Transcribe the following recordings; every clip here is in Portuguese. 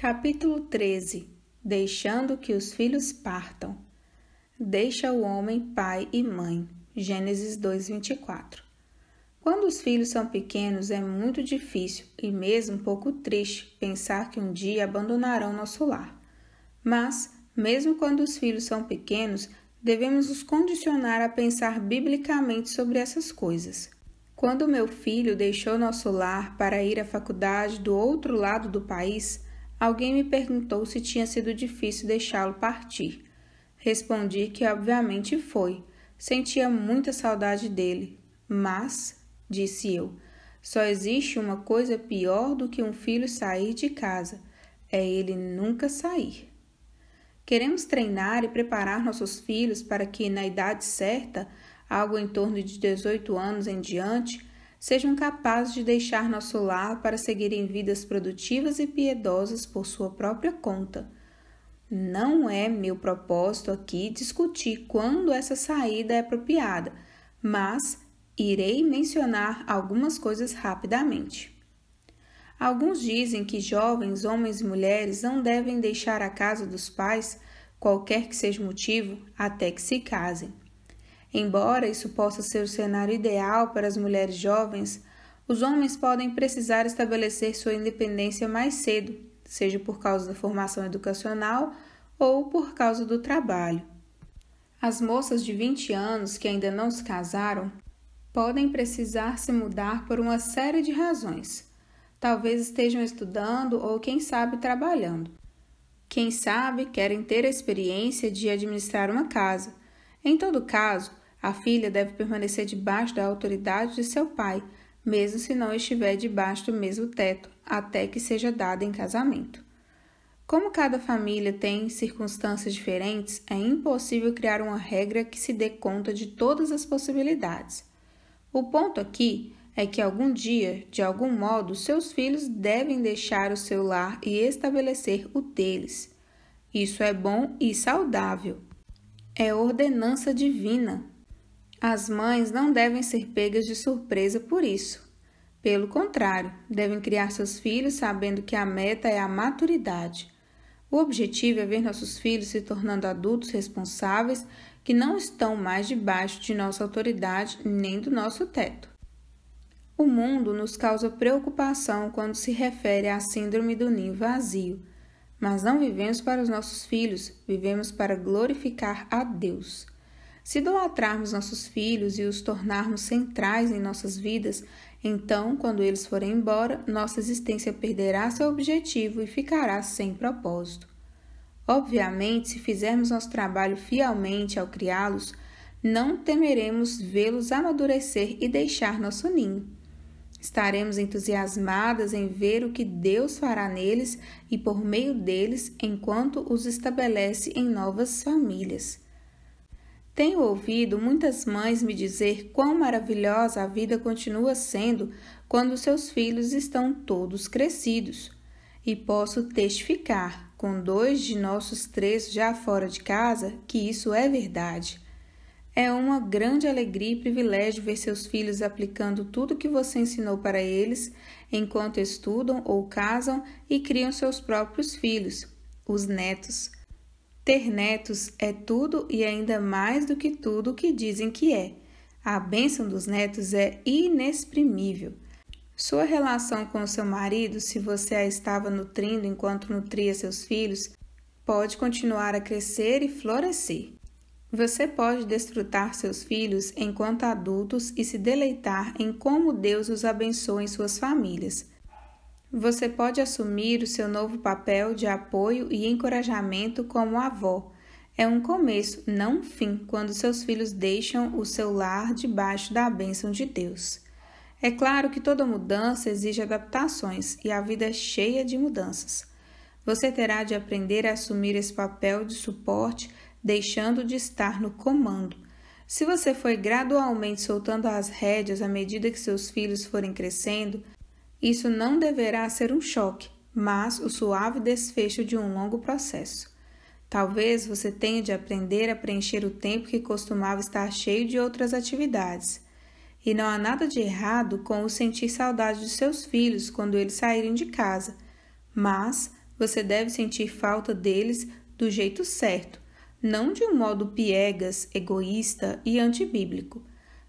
Capítulo 13 Deixando que os filhos partam. Deixa o homem pai e mãe. Gênesis 2:24. Quando os filhos são pequenos é muito difícil e mesmo um pouco triste pensar que um dia abandonarão nosso lar. Mas, mesmo quando os filhos são pequenos, devemos os condicionar a pensar biblicamente sobre essas coisas. Quando meu filho deixou nosso lar para ir à faculdade do outro lado do país, Alguém me perguntou se tinha sido difícil deixá-lo partir. Respondi que obviamente foi. Sentia muita saudade dele. Mas, disse eu, só existe uma coisa pior do que um filho sair de casa: é ele nunca sair. Queremos treinar e preparar nossos filhos para que, na idade certa, algo em torno de 18 anos em diante, sejam capazes de deixar nosso lar para seguirem vidas produtivas e piedosas por sua própria conta. Não é meu propósito aqui discutir quando essa saída é apropriada, mas irei mencionar algumas coisas rapidamente. Alguns dizem que jovens, homens e mulheres não devem deixar a casa dos pais, qualquer que seja o motivo, até que se casem. Embora isso possa ser o cenário ideal para as mulheres jovens, os homens podem precisar estabelecer sua independência mais cedo, seja por causa da formação educacional ou por causa do trabalho. As moças de 20 anos que ainda não se casaram podem precisar se mudar por uma série de razões. Talvez estejam estudando ou, quem sabe, trabalhando. Quem sabe querem ter a experiência de administrar uma casa. Em todo caso, a filha deve permanecer debaixo da autoridade de seu pai, mesmo se não estiver debaixo do mesmo teto, até que seja dada em casamento. Como cada família tem circunstâncias diferentes, é impossível criar uma regra que se dê conta de todas as possibilidades. O ponto aqui é que algum dia, de algum modo, seus filhos devem deixar o seu lar e estabelecer o deles. Isso é bom e saudável. É ordenança divina. As mães não devem ser pegas de surpresa por isso. Pelo contrário, devem criar seus filhos sabendo que a meta é a maturidade. O objetivo é ver nossos filhos se tornando adultos responsáveis que não estão mais debaixo de nossa autoridade nem do nosso teto. O mundo nos causa preocupação quando se refere à síndrome do ninho vazio, mas não vivemos para os nossos filhos, vivemos para glorificar a Deus. Se idolatrarmos nossos filhos e os tornarmos centrais em nossas vidas, então, quando eles forem embora, nossa existência perderá seu objetivo e ficará sem propósito. Obviamente, se fizermos nosso trabalho fielmente ao criá-los, não temeremos vê-los amadurecer e deixar nosso ninho. Estaremos entusiasmadas em ver o que Deus fará neles e por meio deles enquanto os estabelece em novas famílias. Tenho ouvido muitas mães me dizer quão maravilhosa a vida continua sendo quando seus filhos estão todos crescidos. E posso testificar, com dois de nossos três já fora de casa, que isso é verdade. É uma grande alegria e privilégio ver seus filhos aplicando tudo que você ensinou para eles enquanto estudam ou casam e criam seus próprios filhos, os netos. Ter netos é tudo e ainda mais do que tudo o que dizem que é. A bênção dos netos é inexprimível. Sua relação com seu marido, se você a estava nutrindo enquanto nutria seus filhos, pode continuar a crescer e florescer. Você pode desfrutar seus filhos enquanto adultos e se deleitar em como Deus os abençoa em suas famílias. Você pode assumir o seu novo papel de apoio e encorajamento como avó. É um começo, não um fim, quando seus filhos deixam o seu lar debaixo da bênção de Deus. É claro que toda mudança exige adaptações e a vida é cheia de mudanças. Você terá de aprender a assumir esse papel de suporte, deixando de estar no comando. Se você foi gradualmente soltando as rédeas à medida que seus filhos forem crescendo, isso não deverá ser um choque, mas o suave desfecho de um longo processo. Talvez você tenha de aprender a preencher o tempo que costumava estar cheio de outras atividades. E não há nada de errado com o sentir saudade de seus filhos quando eles saírem de casa, mas você deve sentir falta deles do jeito certo, não de um modo piegas, egoísta e antibíblico.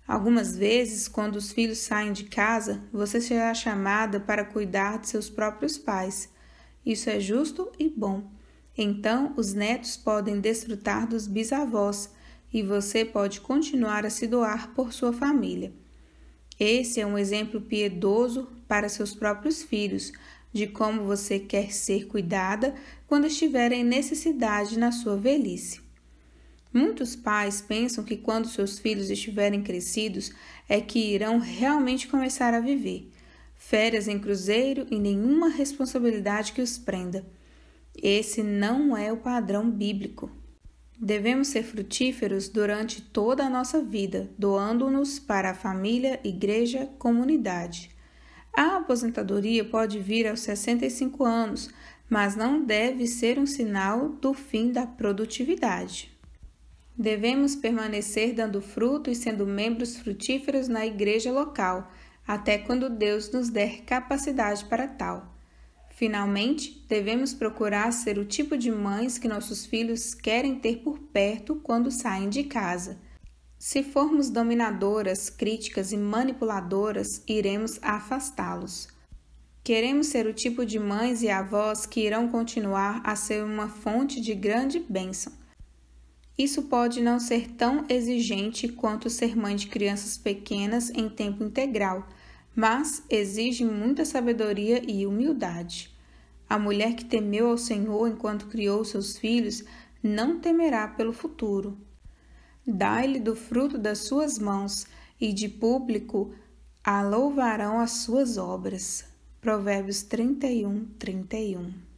Algumas vezes, quando os filhos saem de casa, você será chamada para cuidar de seus próprios pais. Isso é justo e bom. Então, os netos podem desfrutar dos bisavós e você pode continuar a se doar por sua família. Esse é um exemplo piedoso para seus próprios filhos de como você quer ser cuidada quando estiverem em necessidade na sua velhice. Muitos pais pensam que quando seus filhos estiverem crescidos é que irão realmente começar a viver. Férias em cruzeiro e nenhuma responsabilidade que os prenda. Esse não é o padrão bíblico. Devemos ser frutíferos durante toda a nossa vida, doando-nos para a família, igreja, comunidade. A aposentadoria pode vir aos 65 anos, mas não deve ser um sinal do fim da produtividade. Devemos permanecer dando fruto e sendo membros frutíferos na igreja local, até quando Deus nos der capacidade para tal. Finalmente, devemos procurar ser o tipo de mães que nossos filhos querem ter por perto quando saem de casa. Se formos dominadoras, críticas e manipuladoras, iremos afastá-los. Queremos ser o tipo de mães e avós que irão continuar a ser uma fonte de grande bênção. Isso pode não ser tão exigente quanto ser mãe de crianças pequenas em tempo integral, mas exige muita sabedoria e humildade. A mulher que temeu ao Senhor enquanto criou seus filhos não temerá pelo futuro. Dá-lhe do fruto das suas mãos, e de público a louvarão as suas obras. Provérbios 31, 31.